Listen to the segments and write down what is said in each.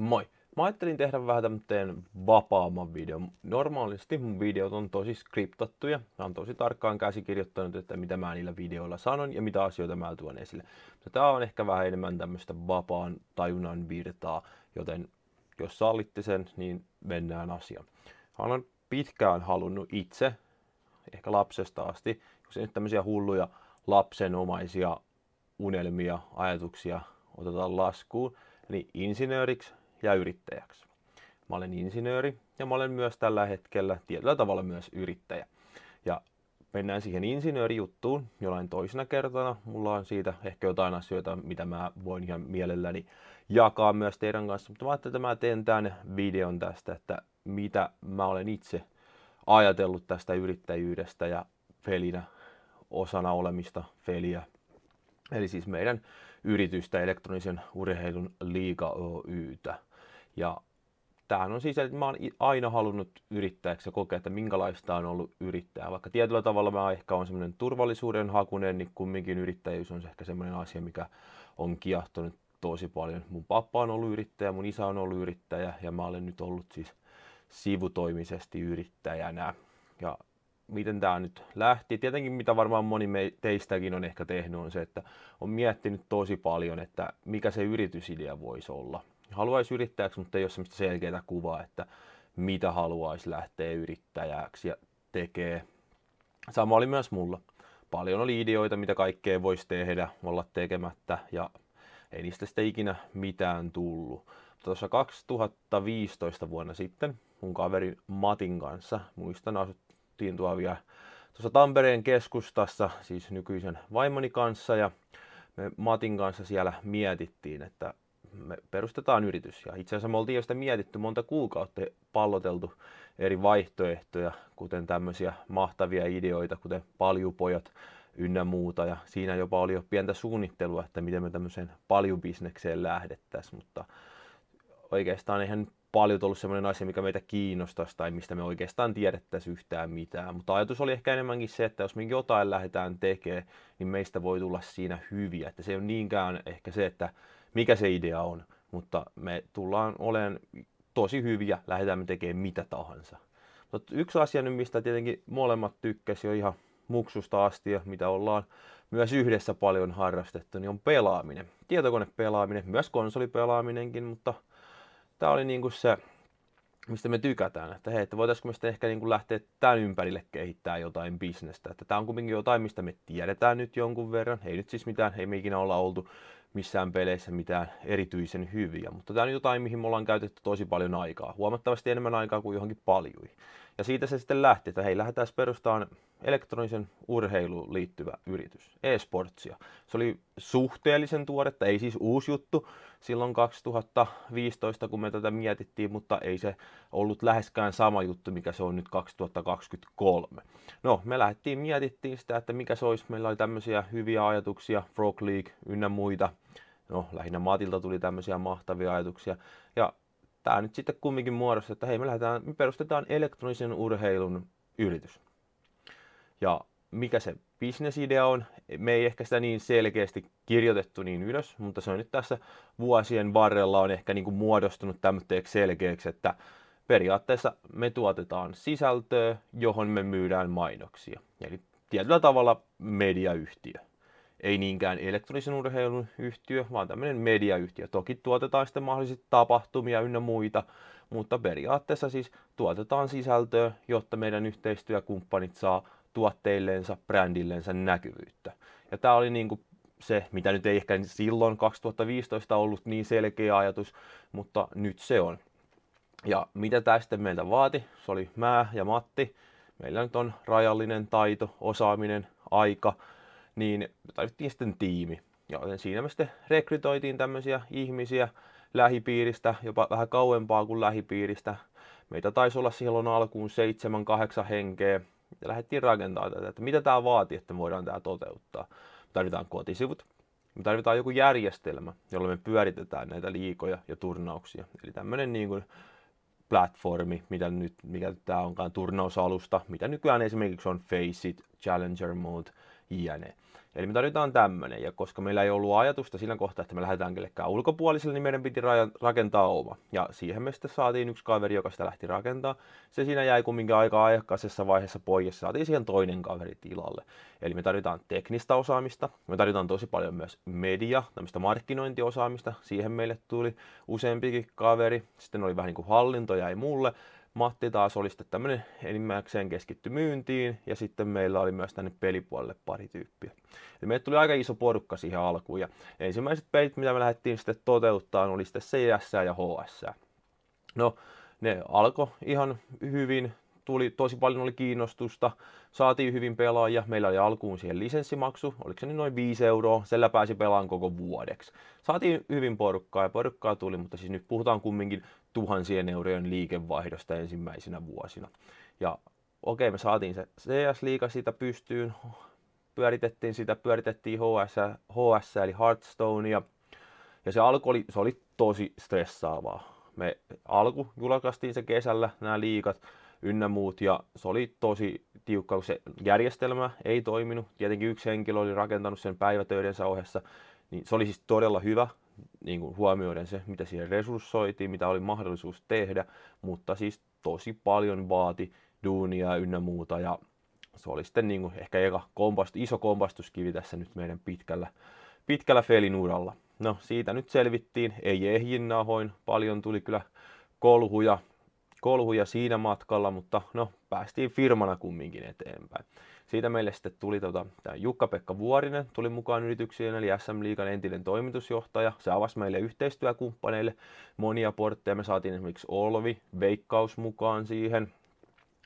Moi! Mä ajattelin tehdä vähän tämmöisen vapaamman videon. Normaalisti mun videot on tosi skriptattuja. Mä oon tosi tarkkaan käsikirjoittanut, että mitä mä niillä videoilla sanon ja mitä asioita mä tuon esille. Mutta tää on ehkä vähän enemmän tämmöistä vapaan tajunnan virtaa, joten jos sallitte sen, niin mennään asiaan. Mä olen pitkään halunnut itse, ehkä lapsesta asti, jos ei nyt tämmöisiä hulluja lapsenomaisia unelmia, ajatuksia otetaan laskuun, niin insinööriksi ja yrittäjäksi. Mä olen insinööri ja mä olen myös tällä hetkellä tietyllä tavalla myös yrittäjä. Ja mennään siihen insinöörijuttuun jollain toisena kertana. Mulla on siitä ehkä jotain asioita, mitä mä voin ihan mielelläni jakaa myös teidän kanssa. Mutta mä ajattelin, että mä teen tämän videon tästä, että mitä mä olen itse ajatellut tästä yrittäjyydestä ja felinä osana olemista feliä. Eli siis meidän yritystä elektronisen urheilun liiga Oytä. Ja tämähän on siis, että mä oon aina halunnut yrittäjäksi ja kokea, että minkälaista on ollut yrittäjä. Vaikka tietyllä tavalla mä ehkä on semmoinen turvallisuuden hakunen, niin kumminkin yrittäjyys on ehkä semmoinen asia, mikä on kiahtunut tosi paljon. Mun pappa on ollut yrittäjä, mun isä on ollut yrittäjä ja mä olen nyt ollut siis sivutoimisesti yrittäjänä. Ja miten tämä nyt lähti. Tietenkin mitä varmaan moni teistäkin on ehkä tehnyt on se, että on miettinyt tosi paljon, että mikä se yritysidea voisi olla haluaisi yrittäjäksi, mutta ei ole semmoista selkeää kuvaa, että mitä haluaisi lähteä yrittäjäksi ja tekee. Sama oli myös mulla. Paljon oli ideoita, mitä kaikkea voisi tehdä, olla tekemättä ja ei niistä sitten ikinä mitään tullut. Tuossa 2015 vuonna sitten mun kaveri Matin kanssa, muistan asuttiin tuolla vielä tuossa Tampereen keskustassa, siis nykyisen vaimoni kanssa ja me Matin kanssa siellä mietittiin, että me perustetaan yritys. Ja itse asiassa me oltiin jo sitä mietitty monta kuukautta palloteltu eri vaihtoehtoja, kuten tämmöisiä mahtavia ideoita, kuten paljupojat ynnä muuta. Ja siinä jopa oli jo pientä suunnittelua, että miten me tämmöiseen paljubisnekseen lähdettäisiin, mutta oikeastaan eihän paljon ollut semmoinen asia, mikä meitä kiinnostaisi tai mistä me oikeastaan tiedettäisiin yhtään mitään. Mutta ajatus oli ehkä enemmänkin se, että jos me jotain lähdetään tekemään, niin meistä voi tulla siinä hyviä. Että se ei ole niinkään ehkä se, että mikä se idea on, mutta me tullaan olemaan tosi hyviä, lähdetään me tekemään mitä tahansa. Mutta yksi asia nyt, mistä tietenkin molemmat tykkäsi jo ihan muksusta asti ja mitä ollaan myös yhdessä paljon harrastettu, niin on pelaaminen. Tietokonepelaaminen, myös konsolipelaaminenkin, mutta tämä oli niinku se, mistä me tykätään. Että hei, että voitaisiko me sitten ehkä niinku lähteä tämän ympärille kehittää jotain bisnestä. Että tämä on kuitenkin jotain, mistä me tiedetään nyt jonkun verran. Ei nyt siis mitään, ei me ikinä olla oltu missään peleissä mitään erityisen hyviä, mutta tämä on jotain, mihin me ollaan käytetty tosi paljon aikaa, huomattavasti enemmän aikaa kuin johonkin paljuihin. Ja siitä se sitten lähti, että hei, lähdetään perustamaan elektronisen urheiluun liittyvä yritys, e-sportsia. Se oli suhteellisen tuoretta, ei siis uusi juttu silloin 2015, kun me tätä mietittiin, mutta ei se ollut läheskään sama juttu, mikä se on nyt 2023. No, me lähdettiin mietittiin sitä, että mikä se olisi. Meillä oli tämmöisiä hyviä ajatuksia, Frog League ynnä muita. No, lähinnä Matilta tuli tämmöisiä mahtavia ajatuksia. Ja tämä nyt sitten kumminkin muodossa, että hei me, lähdetään, me perustetaan elektronisen urheilun yritys. Ja mikä se bisnesidea on, me ei ehkä sitä niin selkeästi kirjoitettu niin ylös, mutta se on nyt tässä vuosien varrella on ehkä niin kuin muodostunut tämmöiseksi selkeäksi, että periaatteessa me tuotetaan sisältöä, johon me myydään mainoksia. Eli tietyllä tavalla mediayhtiö ei niinkään elektronisen urheilun yhtiö, vaan tämmöinen mediayhtiö. Toki tuotetaan sitten mahdollisesti tapahtumia ynnä muita, mutta periaatteessa siis tuotetaan sisältöä, jotta meidän yhteistyökumppanit saa tuotteilleensa, brändillensä näkyvyyttä. Ja tämä oli niin kuin se, mitä nyt ei ehkä silloin 2015 ollut niin selkeä ajatus, mutta nyt se on. Ja mitä tämä sitten meiltä vaati? Se oli mä ja Matti. Meillä nyt on rajallinen taito, osaaminen, aika – niin tarvittiin sitten tiimi. Ja siinä me sitten rekrytoitiin tämmöisiä ihmisiä lähipiiristä, jopa vähän kauempaa kuin lähipiiristä. Meitä taisi olla silloin alkuun 7-8 henkeä. Ja lähdettiin rakentamaan tätä, että mitä tämä vaatii, että me voidaan tämä toteuttaa. Me tarvitaan kotisivut, me tarvitaan joku järjestelmä, jolla me pyöritetään näitä liikoja ja turnauksia. Eli tämmöinen niin kuin platformi, mitä nyt, mikä tämä onkaan turnausalusta, mitä nykyään esimerkiksi on Faceit, Challenger Mode, jne. Eli me tarvitaan tämmöinen, ja koska meillä ei ollut ajatusta sillä kohtaa, että me lähdetään kellekään ulkopuoliselle, niin meidän piti rakentaa oma. Ja siihen me sitten saatiin yksi kaveri, joka sitä lähti rakentaa. Se siinä jäi kumminkin aika aikaisessa vaiheessa pois, saatiin siihen toinen kaveri tilalle. Eli me tarvitaan teknistä osaamista, me tarvitaan tosi paljon myös media, tämmöistä markkinointiosaamista, siihen meille tuli useampikin kaveri. Sitten oli vähän niin kuin hallinto jäi mulle, Matti taas oli sitten tämmöinen enimmäkseen keskitty myyntiin ja sitten meillä oli myös tänne pelipuolelle pari tyyppiä. Eli meille tuli aika iso porukka siihen alkuun ja ensimmäiset pelit, mitä me lähdettiin sitten toteuttaa, oli sitten CS ja HS. No, ne alkoi ihan hyvin, tuli, tosi paljon oli kiinnostusta, saatiin hyvin pelaajia, meillä oli alkuun siihen lisenssimaksu, oliko se niin noin 5 euroa, sillä pääsi pelaan koko vuodeksi. Saatiin hyvin porukkaa ja porukkaa tuli, mutta siis nyt puhutaan kumminkin tuhansien eurojen liikevaihdosta ensimmäisinä vuosina. Ja okei, okay, me saatiin se CS-liiga siitä pystyyn, pyöritettiin sitä, pyöritettiin HS, HS eli ja, ja se alku oli, se oli tosi stressaavaa. Me alku julkaistiin se kesällä, nämä liikat ynnä muut, ja se oli tosi tiukka, kun se järjestelmä ei toiminut. Tietenkin yksi henkilö oli rakentanut sen päivätöidensä ohessa, niin se oli siis todella hyvä, niin kuin huomioiden se, mitä siihen resurssoitiin, mitä oli mahdollisuus tehdä, mutta siis tosi paljon vaati duunia ynnä muuta ja se oli sitten niin kuin ehkä eka kompast, iso kompastuskivi tässä nyt meidän pitkällä, pitkällä felinuralla. No siitä nyt selvittiin, ei ehjin nahoin, paljon tuli kyllä kolhuja, kolhuja siinä matkalla, mutta no päästiin firmana kumminkin eteenpäin. Siitä meille sitten tuli tota, tämä Jukka-Pekka Vuorinen tuli mukaan yrityksiin, eli SM Liigan entinen toimitusjohtaja. Se avasi meille yhteistyökumppaneille monia portteja. Me saatiin esimerkiksi Olvi, Veikkaus mukaan siihen,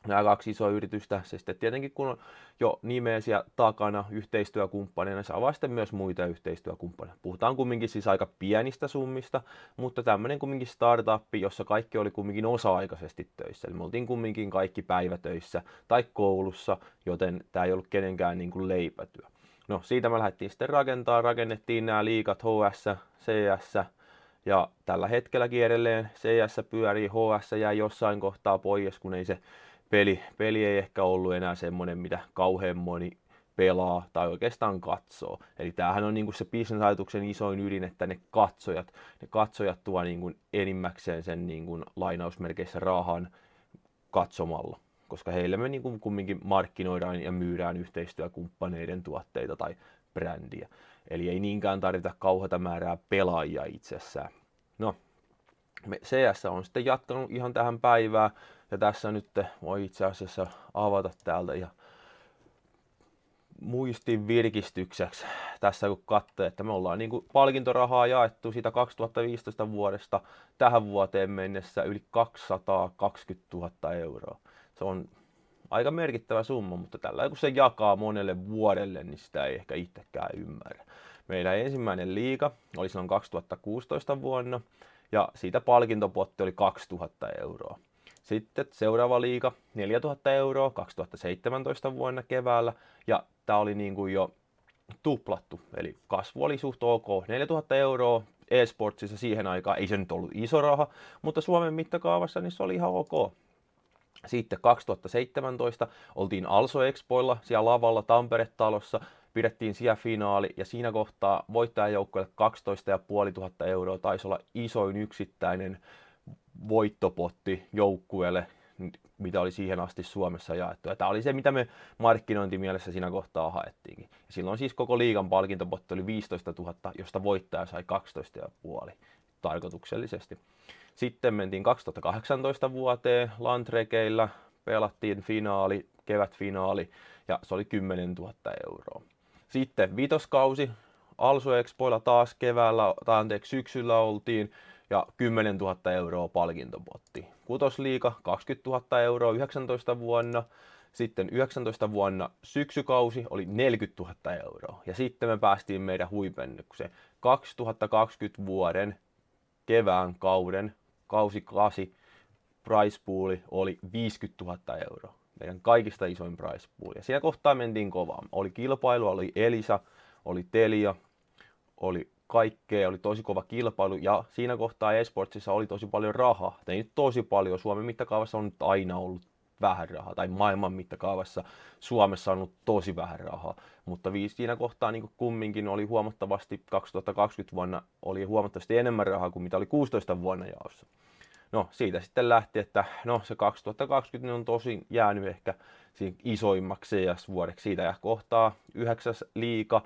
nämä kaksi isoa yritystä, se sitten tietenkin kun on jo nimeä takana yhteistyökumppaneina, saa sitten myös muita yhteistyökumppaneita. Puhutaan kumminkin siis aika pienistä summista, mutta tämmöinen kumminkin startup, jossa kaikki oli kumminkin osa-aikaisesti töissä. Eli me oltiin kumminkin kaikki päivätöissä tai koulussa, joten tämä ei ollut kenenkään niin kuin leipätyö. No siitä me lähdettiin sitten rakentaa, rakennettiin nämä liikat HS, CS, ja tällä hetkelläkin edelleen CS pyörii, HS jää jossain kohtaa pois, kun ei se peli, peli ei ehkä ollut enää semmoinen, mitä kauhean moni pelaa tai oikeastaan katsoo. Eli tämähän on niin kuin se bisnesajatuksen isoin ydin, että ne katsojat, ne katsojat tuo niin kuin enimmäkseen sen niin kuin lainausmerkeissä rahan katsomalla koska heille me niin kuin kumminkin markkinoidaan ja myydään yhteistyökumppaneiden tuotteita tai brändiä. Eli ei niinkään tarvita kauheata määrää pelaajia itsessään. No, CS on sitten jatkanut ihan tähän päivään. Ja tässä nyt voi itse asiassa avata täältä ja muistin virkistykseksi tässä kun katsoo, että me ollaan niin kuin palkintorahaa jaettu siitä 2015 vuodesta tähän vuoteen mennessä yli 220 000 euroa. Se on aika merkittävä summa, mutta tällä kun se jakaa monelle vuodelle, niin sitä ei ehkä itsekään ymmärrä. Meidän ensimmäinen liika oli silloin 2016 vuonna ja siitä palkintopotti oli 2000 euroa. Sitten seuraava liiga, 4000 euroa 2017 vuonna keväällä, ja tämä oli niin kuin jo tuplattu, eli kasvu oli suht ok, 4000 euroa eSportsissa siihen aikaan, ei se nyt ollut iso raha, mutta Suomen mittakaavassa niin se oli ihan ok. Sitten 2017 oltiin Also Expoilla siellä lavalla Tampere-talossa, pidettiin siellä finaali ja siinä kohtaa voittajajoukkoille 12 500 euroa taisi olla isoin yksittäinen voittopotti joukkueelle, mitä oli siihen asti Suomessa jaettu. Ja tämä oli se, mitä me markkinointimielessä siinä kohtaa haettiinkin. Ja silloin siis koko liigan palkintopotti oli 15 000, josta voittaja sai 12,5 tarkoituksellisesti. Sitten mentiin 2018 vuoteen Landrekeillä, pelattiin finaali, kevätfinaali ja se oli 10 000 euroa. Sitten vitoskausi, Alsu Expoilla taas keväällä, tai anteeksi syksyllä oltiin, ja 10 000 euroa palkintopotti. Kutosliika 20 000 euroa 19 vuonna, sitten 19 vuonna syksykausi oli 40 000 euroa ja sitten me päästiin meidän huipennukseen. 2020 vuoden kevään kauden kausi 8 price pooli oli 50 000 euroa. Meidän kaikista isoin price pool. Ja siinä kohtaa mentiin kovaa. Oli kilpailu, oli Elisa, oli Telia, oli kaikkea, oli tosi kova kilpailu ja siinä kohtaa esportsissa oli tosi paljon rahaa. Tai nyt tosi paljon, Suomen mittakaavassa on nyt aina ollut vähän rahaa, tai maailman mittakaavassa Suomessa on ollut tosi vähän rahaa. Mutta siinä kohtaa niin kumminkin oli huomattavasti, 2020 vuonna oli huomattavasti enemmän rahaa kuin mitä oli 16 vuonna jaossa. No siitä sitten lähti, että no se 2020 on tosi jäänyt ehkä isoimmaksi CS-vuodeksi. Siitä kohtaa yhdeksäs liika,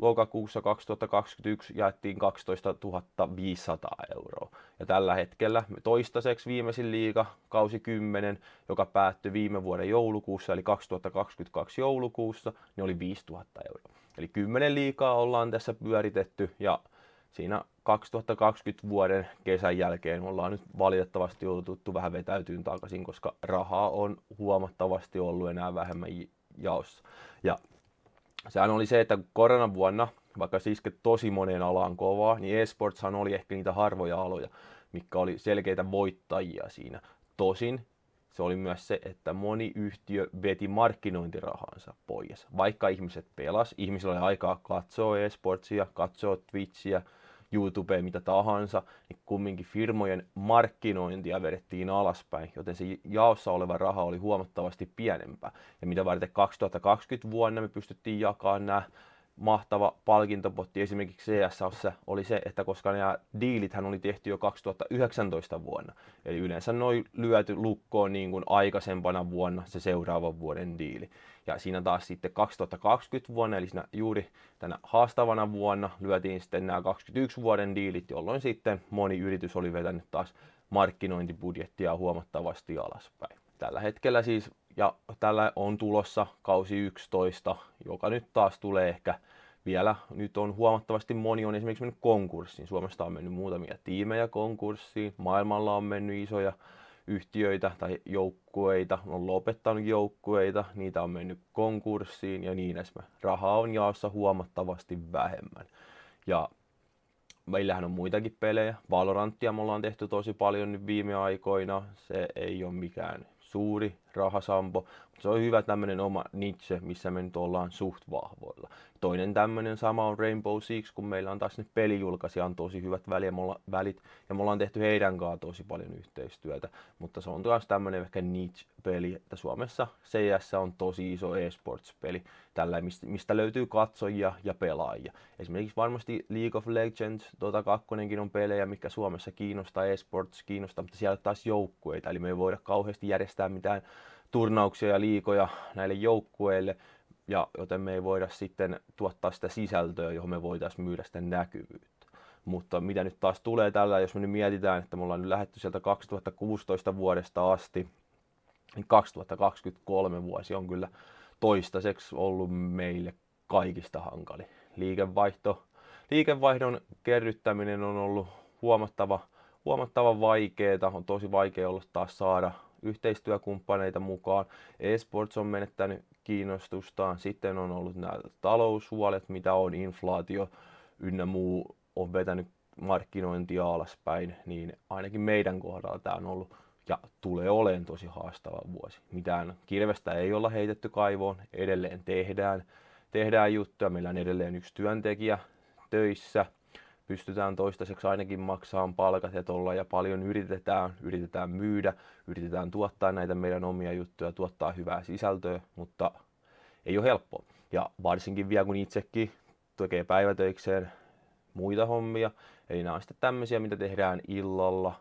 lokakuussa 2021 jaettiin 12 500 euroa. Ja tällä hetkellä toistaiseksi viimeisin liiga, kausi 10, joka päättyi viime vuoden joulukuussa, eli 2022 joulukuussa, niin oli 5000 euroa. Eli 10 liikaa ollaan tässä pyöritetty ja siinä 2020 vuoden kesän jälkeen ollaan nyt valitettavasti joututtu vähän vetäytyyn takaisin, koska rahaa on huomattavasti ollut enää vähemmän jaossa. Ja sehän oli se, että koronan vuonna, vaikka se iske tosi moneen alaan kovaa, niin esportshan oli ehkä niitä harvoja aloja, mikä oli selkeitä voittajia siinä. Tosin se oli myös se, että moni yhtiö veti markkinointirahansa pois. Vaikka ihmiset pelas, ihmisillä oli aikaa katsoa esportsia, katsoa Twitchiä, YouTubea, mitä tahansa, niin kumminkin firmojen markkinointia vedettiin alaspäin, joten se jaossa oleva raha oli huomattavasti pienempää. Ja mitä varten 2020 vuonna me pystyttiin jakamaan nämä mahtava palkintopotti esimerkiksi CSS oli se, että koska nämä diilithän oli tehty jo 2019 vuonna, eli yleensä noin lyöty lukkoon niin kuin aikaisempana vuonna se seuraavan vuoden diili, ja siinä taas sitten 2020 vuonna, eli siinä juuri tänä haastavana vuonna lyötiin sitten nämä 21 vuoden diilit, jolloin sitten moni yritys oli vetänyt taas markkinointibudjettia huomattavasti alaspäin. Tällä hetkellä siis, ja tällä on tulossa kausi 11, joka nyt taas tulee ehkä vielä nyt on huomattavasti moni on esimerkiksi mennyt konkurssiin. Suomesta on mennyt muutamia tiimejä konkurssiin, maailmalla on mennyt isoja yhtiöitä tai joukkueita, on lopettanut joukkueita, niitä on mennyt konkurssiin ja niin edespäin. Rahaa on jaossa huomattavasti vähemmän. Ja meillähän on muitakin pelejä. Valoranttia me ollaan tehty tosi paljon nyt viime aikoina. Se ei ole mikään suuri rahasampo, se on hyvä tämmöinen oma niche, missä me nyt ollaan suht vahvoilla. Toinen tämmöinen sama on Rainbow Six, kun meillä on taas ne pelijulkaisia on tosi hyvät välit, ja me ollaan tehty heidän kanssaan tosi paljon yhteistyötä. Mutta se on taas tämmöinen ehkä niche-peli, että Suomessa CS on tosi iso esports-peli, tällä, mistä löytyy katsojia ja pelaajia. Esimerkiksi varmasti League of Legends, Dota 2 on pelejä, mikä Suomessa kiinnostaa, esports kiinnostaa, mutta siellä taas joukkueita, eli me ei voida kauheasti järjestää mitään turnauksia ja liikoja näille joukkueille, ja joten me ei voida sitten tuottaa sitä sisältöä, johon me voitaisiin myydä sitä näkyvyyttä. Mutta mitä nyt taas tulee tällä, jos me nyt mietitään, että me ollaan nyt lähetty sieltä 2016 vuodesta asti, niin 2023 vuosi on kyllä toistaiseksi ollut meille kaikista hankali. Liikevaihto, liikevaihdon kerryttäminen on ollut huomattava, huomattava vaikeaa, on tosi vaikea olla taas saada yhteistyökumppaneita mukaan. Esports on menettänyt kiinnostustaan, sitten on ollut nämä taloushuolet, mitä on inflaatio ynnä muu on vetänyt markkinointia alaspäin, niin ainakin meidän kohdalla tämä on ollut ja tulee olemaan tosi haastava vuosi. Mitään kirvestä ei olla heitetty kaivoon, edelleen tehdään, tehdään juttuja, meillä on edelleen yksi työntekijä töissä – pystytään toistaiseksi ainakin maksamaan palkat ja tolla ja paljon yritetään, yritetään myydä, yritetään tuottaa näitä meidän omia juttuja, tuottaa hyvää sisältöä, mutta ei ole helppoa. Ja varsinkin vielä kun itsekin tekee päivätöikseen muita hommia, eli nämä on sitten tämmöisiä, mitä tehdään illalla,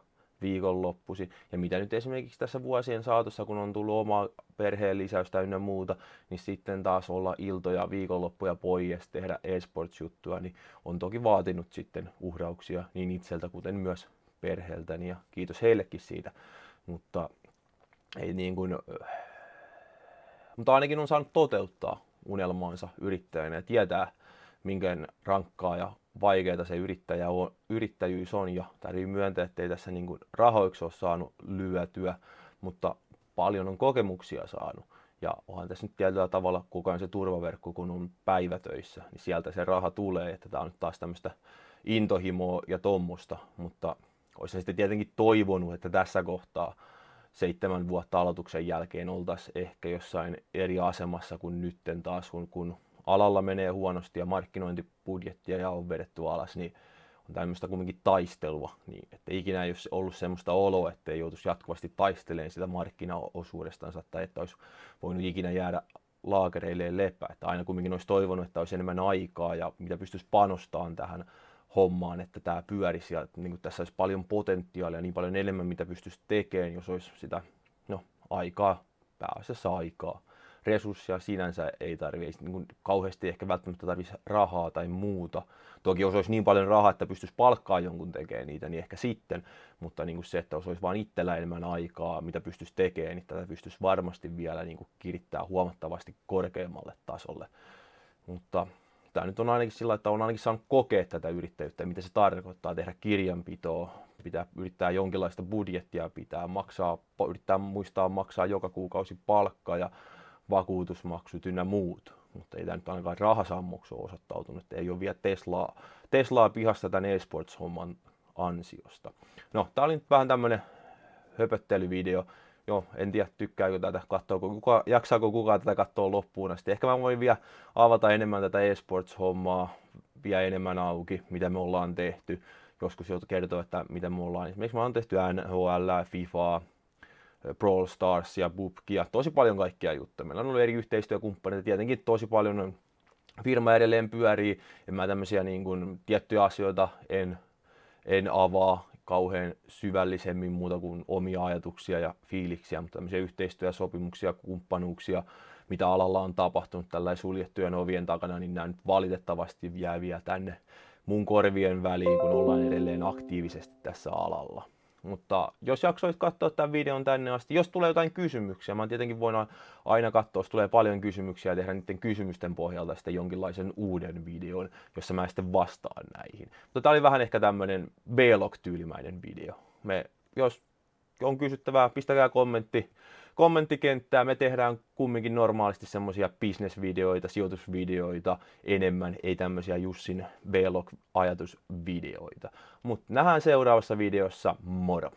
viikonloppusi. Ja mitä nyt esimerkiksi tässä vuosien saatossa, kun on tullut oma perheen lisäystä ynnä muuta, niin sitten taas olla iltoja, viikonloppuja pois, tehdä e-sports-juttua, niin on toki vaatinut sitten uhrauksia niin itseltä kuten myös perheeltäni niin ja kiitos heillekin siitä. Mutta ei niin kuin, äh, mutta ainakin on saanut toteuttaa unelmaansa yrittäjänä ja tietää, minkä rankkaa ja vaikeaa se yrittäjä on, yrittäjyys on ja täytyy myöntää, ettei tässä niin kuin rahoiksi ole saanut lyötyä, mutta paljon on kokemuksia saanut. Ja onhan tässä nyt tietyllä tavalla ajan se turvaverkko, kun on päivätöissä, niin sieltä se raha tulee, että tämä on nyt taas tämmöistä intohimoa ja tommosta, mutta olisin sitten tietenkin toivonut, että tässä kohtaa seitsemän vuotta aloituksen jälkeen oltaisiin ehkä jossain eri asemassa kuin nytten taas, kun, kun alalla menee huonosti ja markkinointibudjettia ja on vedetty alas, niin on tämmöistä kuitenkin taistelua, niin että ikinä ei ole ollut semmoista oloa, että ei joutuisi jatkuvasti taisteleen sitä markkinaosuudestansa tai että olisi voinut ikinä jäädä laakereilleen lepää. Että aina kuitenkin olisi toivonut, että olisi enemmän aikaa ja mitä pystyisi panostamaan tähän hommaan, että tämä pyörisi ja niin tässä olisi paljon potentiaalia niin paljon enemmän, mitä pystyisi tekemään, jos olisi sitä no, aikaa, pääasiassa aikaa resursseja sinänsä ei tarvitse, ei niin kuin kauheasti ehkä välttämättä tarvitsisi rahaa tai muuta. Toki jos olisi niin paljon rahaa, että pystyisi palkkaa jonkun tekemään niitä, niin ehkä sitten, mutta niin kuin se, että jos olisi vain itsellä enemmän aikaa, mitä pystyisi tekemään, niin tätä pystyisi varmasti vielä niin kuin kirittää huomattavasti korkeammalle tasolle. Mutta tämä nyt on ainakin sillä, että on ainakin saanut kokea tätä yrittäjyyttä, mitä se tarkoittaa tehdä kirjanpitoa, pitää yrittää jonkinlaista budjettia pitää, maksaa, yrittää muistaa maksaa joka kuukausi palkkaa ja vakuutusmaksut ynnä muut. Mutta ei tämä nyt ainakaan rahasammoksi ole osoittautunut, ei ole vielä Teslaa, Teslaa pihasta tämän eSports-homman ansiosta. No, tämä oli nyt vähän tämmöinen höpöttelyvideo. Joo, en tiedä tykkääkö tätä, katsoako kuka, jaksaako kukaan tätä katsoa loppuun asti. Ehkä mä voin vielä avata enemmän tätä eSports-hommaa, vielä enemmän auki, mitä me ollaan tehty. Joskus joutuu kertoa, että mitä me ollaan. Esimerkiksi mä oon tehty NHL, FIFAa, Brawl Starsia, Bubkia, tosi paljon kaikkia juttuja. Meillä on ollut eri yhteistyökumppaneita, tietenkin tosi paljon firma edelleen pyörii, ja mä tämmöisiä niin kuin, tiettyjä asioita en, en avaa kauhean syvällisemmin muuta kuin omia ajatuksia ja fiiliksiä, mutta tämmöisiä yhteistyösopimuksia, kumppanuuksia, mitä alalla on tapahtunut tällä suljettujen ovien takana, niin nämä nyt valitettavasti jää vielä tänne mun korvien väliin, kun ollaan edelleen aktiivisesti tässä alalla. Mutta jos jaksoit katsoa tämän videon tänne asti, jos tulee jotain kysymyksiä, mä tietenkin voin aina katsoa, jos tulee paljon kysymyksiä ja tehdä niiden kysymysten pohjalta sitten jonkinlaisen uuden videon, jossa mä sitten vastaan näihin. Mutta tää oli vähän ehkä tämmönen log tyylimäinen video. Me, jos on kysyttävää, pistäkää kommentti kommenttikenttää. Me tehdään kumminkin normaalisti semmoisia bisnesvideoita, sijoitusvideoita enemmän, ei tämmöisiä Jussin log ajatusvideoita Mutta nähdään seuraavassa videossa, moro!